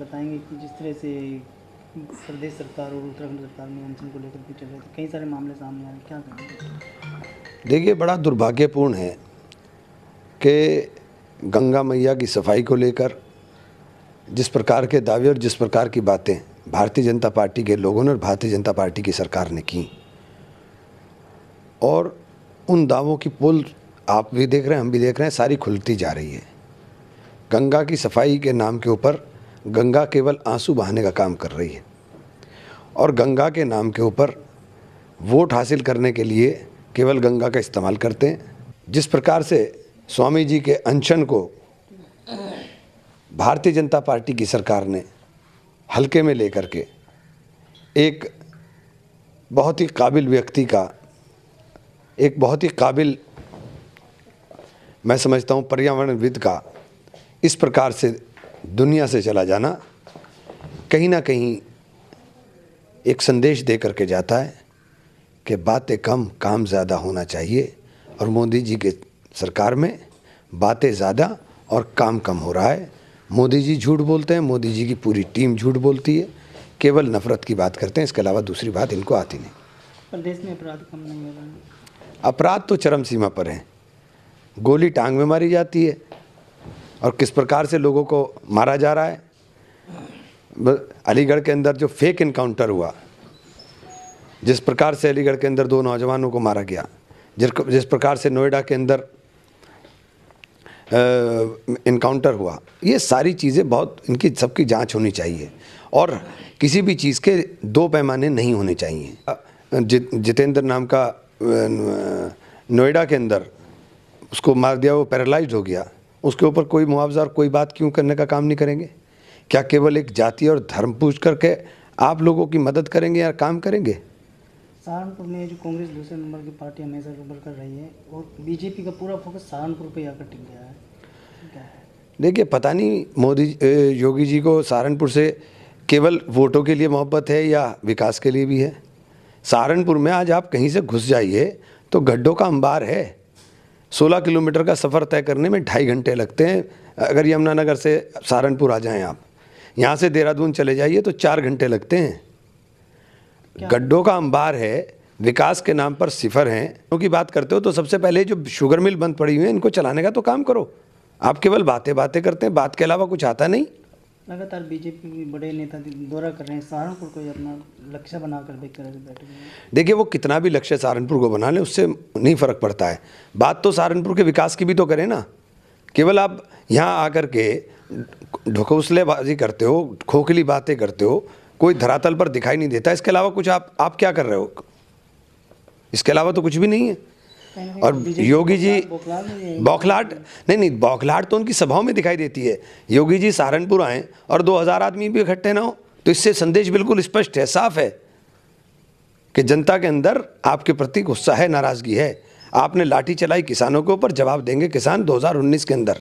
बताएंगे कि जिस तरह से प्रदेश सरकार और उत्तराखंड सरकार में अनशन को लेकर भी चल रहे थे कई सारे मामले सामने आए क्या करेंगे देखिए बड़ा दुर्भाग्यपूर्ण है कि गंगा मैया की सफाई को लेकर जिस प्रकार के दावे और जिस प्रकार की बातें भारतीय जनता पार्टी के लोगों ने और भारतीय जनता पार्टी की सरकार ने की और उन दावों की पुल आप भी देख रहे हैं हम भी देख रहे हैं सारी खुलती जा रही है गंगा की सफाई के नाम के ऊपर गंगा केवल आंसू बहाने का काम कर रही है और गंगा के नाम के ऊपर वोट हासिल करने के लिए केवल गंगा का इस्तेमाल करते हैं जिस प्रकार से स्वामी जी के अनशन को भारतीय जनता पार्टी की सरकार ने हल्के में लेकर के एक बहुत ही काबिल व्यक्ति का एक बहुत ही काबिल मैं समझता हूँ पर्यावरणविद का इस प्रकार से दुनिया से चला जाना कहीं ना कहीं एक संदेश दे करके जाता है कि बातें कम काम ज़्यादा होना चाहिए और मोदी जी के सरकार में बातें ज़्यादा और काम कम हो रहा है मोदी जी झूठ बोलते हैं मोदी जी की पूरी टीम झूठ बोलती है केवल नफरत की बात करते हैं इसके अलावा दूसरी बात इनको आती नहीं प्रदेश में अपराध कम नहीं हो रहा है अपराध तो चरम सीमा पर हैं गोली टांग में मारी जाती है और किस प्रकार से लोगों को मारा जा रहा है अलीगढ़ के अंदर जो फेक इनकाउंटर हुआ जिस प्रकार से अलीगढ़ के अंदर दो नौजवानों को मारा गया जिस प्रकार से नोएडा के अंदर इनकाउंटर हुआ ये सारी चीज़ें बहुत इनकी सबकी जांच होनी चाहिए और किसी भी चीज़ के दो पैमाने नहीं होने चाहिए जितेंद्र नाम का नोएडा के अंदर उसको मार दिया वो पैरालाइज हो गया उसके ऊपर कोई मुआवजा और कोई बात क्यों करने का काम नहीं करेंगे क्या केवल एक जाति और धर्म पूछ करके आप लोगों की मदद करेंगे या काम करेंगे सहारनपुर में जो कांग्रेस दूसरे नंबर की पार्टी हमेशा उभर कर रही है और बीजेपी का पूरा फोकस सहारनपुर पर आकर टिक गया है देखिए पता नहीं मोदी योगी जी को सहारनपुर से केवल वोटों के लिए मोहब्बत है या विकास के लिए भी है सहारनपुर में आज आप कहीं से घुस जाइए तो गड्ढों का अंबार है 16 किलोमीटर का सफ़र तय करने में ढाई घंटे लगते हैं अगर यमुनानगर से सहारनपुर आ जाएं आप यहाँ से देहरादून चले जाइए तो चार घंटे लगते हैं गड्ढों का अंबार है विकास के नाम पर सिफर हैं तो बात करते हो तो सबसे पहले जो शुगर मिल बंद पड़ी हुई है इनको चलाने का तो काम करो आप केवल बातें बातें करते हैं बात के अलावा कुछ आता नहीं लगातार बीजेपी के बड़े नेता दौरा कर रहे हैं सहारनपुर को अपना लक्ष्य बनाकर बेकर बैठे देखिए वो कितना भी लक्ष्य सहारनपुर को बना लें उससे नहीं फ़र्क पड़ता है बात तो सहारनपुर के विकास की भी तो करें ना केवल आप यहाँ आकर के ढकोसलेबाजी करते हो खोखली बातें करते हो कोई धरातल पर दिखाई नहीं देता इसके अलावा कुछ आप आप क्या कर रहे हो इसके अलावा तो कुछ भी नहीं है और तो योगी जी बौखलाहट नहीं नहीं बौखलाहट तो उनकी सभाओं में दिखाई देती है योगी जी सहारनपुर आए और 2000 आदमी भी इकट्ठे ना हो तो इससे संदेश बिल्कुल स्पष्ट है साफ है कि जनता के अंदर आपके प्रति गुस्सा है नाराज़गी है आपने लाठी चलाई किसानों के ऊपर जवाब देंगे किसान 2019 के अंदर